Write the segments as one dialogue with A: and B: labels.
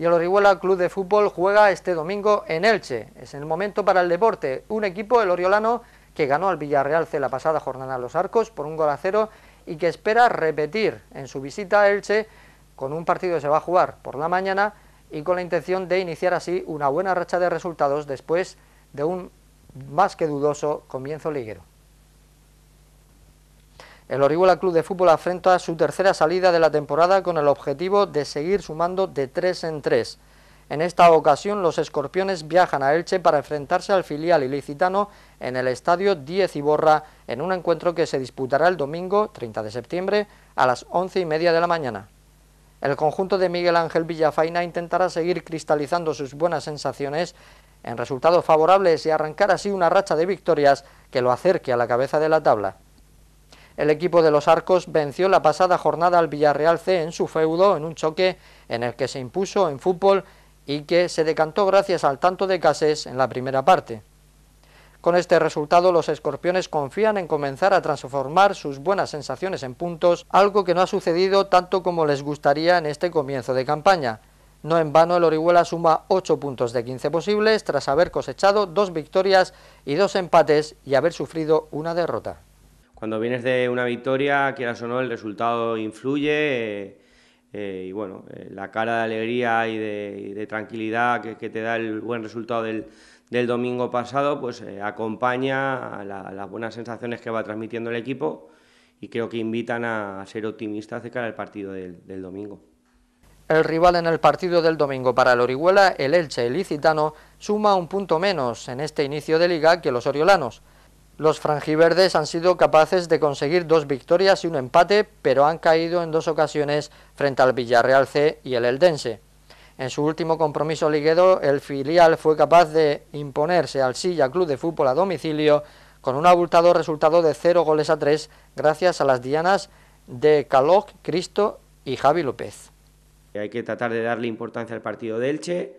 A: y el Orihuela Club de Fútbol juega este domingo en Elche. Es el momento para el deporte. Un equipo, el Oriolano, que ganó al Villarreal C la pasada jornada a los Arcos por un gol a cero y que espera repetir en su visita a Elche con un partido que se va a jugar por la mañana y con la intención de iniciar así una buena racha de resultados después de un más que dudoso comienzo liguero. El Orihuela Club de Fútbol afrenta su tercera salida de la temporada con el objetivo de seguir sumando de tres en tres. En esta ocasión los escorpiones viajan a Elche para enfrentarse al filial ilicitano en el estadio Diez Iborra en un encuentro que se disputará el domingo 30 de septiembre a las 11 y media de la mañana. El conjunto de Miguel Ángel Villafaina intentará seguir cristalizando sus buenas sensaciones en resultados favorables y arrancar así una racha de victorias que lo acerque a la cabeza de la tabla. El equipo de los Arcos venció la pasada jornada al Villarreal C en su feudo en un choque en el que se impuso en fútbol y que se decantó gracias al tanto de Casés en la primera parte. Con este resultado los escorpiones confían en comenzar a transformar sus buenas sensaciones en puntos, algo que no ha sucedido tanto como les gustaría en este comienzo de campaña. No en vano el Orihuela suma 8 puntos de 15 posibles tras haber cosechado dos victorias y dos empates y haber sufrido una derrota
B: cuando vienes de una victoria, quieras o no, el resultado influye. Eh, eh, y bueno, eh, la cara de alegría y de, tranquilidad que, te da el buen resultado del, domingo pasado, pues acompaña a, las buenas sensaciones que va transmitiendo el equipo y creo que invitan a, ser optimistas acerca del partido del, domingo.
A: El rival en el partido del domingo para el Orihuela, el Elche ilicitano, suma un punto menos en este inicio de liga que los oriolanos. Los frangiverdes han sido capaces de conseguir dos victorias y un empate, pero han caído en dos ocasiones frente al Villarreal C y el Eldense. En su último compromiso liguero, el filial fue capaz de imponerse al Silla Club de Fútbol a domicilio con un abultado resultado de cero goles a tres gracias a las dianas
B: de Calog, Cristo y Javi López. Hay que tratar de darle importancia al partido del Elche,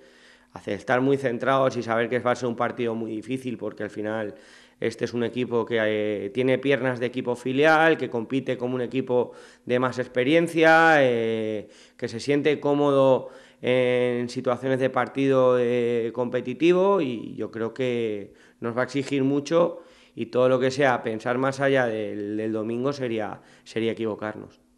B: estar muy centrados y saber que va a ser un partido muy difícil porque al final este es un equipo que eh, tiene piernas de equipo filial, que compite como un equipo de más experiencia, eh, que se siente cómodo en situaciones de partido eh, competitivo y yo creo que nos va a exigir mucho y todo lo que sea pensar más allá del, del domingo sería, sería equivocarnos.